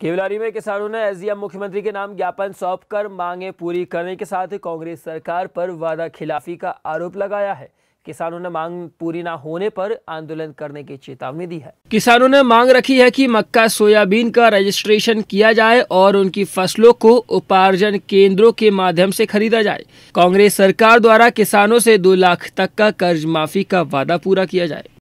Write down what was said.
केवलारी में किसानों ने एसडीएम मुख्यमंत्री के नाम ज्ञापन सौंपकर मांगे पूरी करने के साथ कांग्रेस सरकार पर वादा खिलाफी का आरोप लगाया है किसानों ने मांग पूरी ना होने पर आंदोलन करने की चेतावनी दी है किसानों ने मांग रखी है कि मक्का सोयाबीन का रजिस्ट्रेशन किया जाए और उनकी फसलों को उपार्जन केंद्रों के माध्यम से खरीदा जाए कांग्रेस सरकार द्वारा किसानों से दो लाख तक का कर्ज माफी का वादा पूरा किया जाए